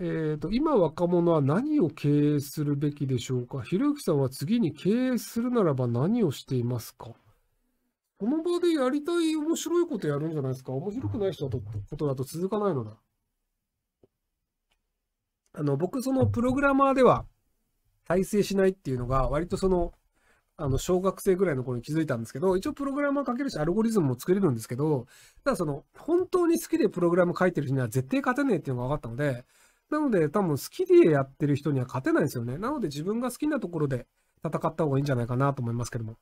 えーと、今若者は何を経営するべきでしょうかひろゆきさんは次に経営するならば何をしていますかこの場でやりたい面白いことやるんじゃないですか面白くない人だとことだと続かないのだ。あの、僕、そのプログラマーでは体制しないっていうのが、割とその、あの、小学生ぐらいの頃に気づいたんですけど、一応プログラマーかけるし、アルゴリズムも作れるんですけど、ただその、本当に好きでプログラム書いてる人には絶対勝てねえっていうのが分かったので、なので、多分好きでやってる人には勝てないんですよね。なので、自分が好きなところで戦った方がいいんじゃないかなと思いますけども。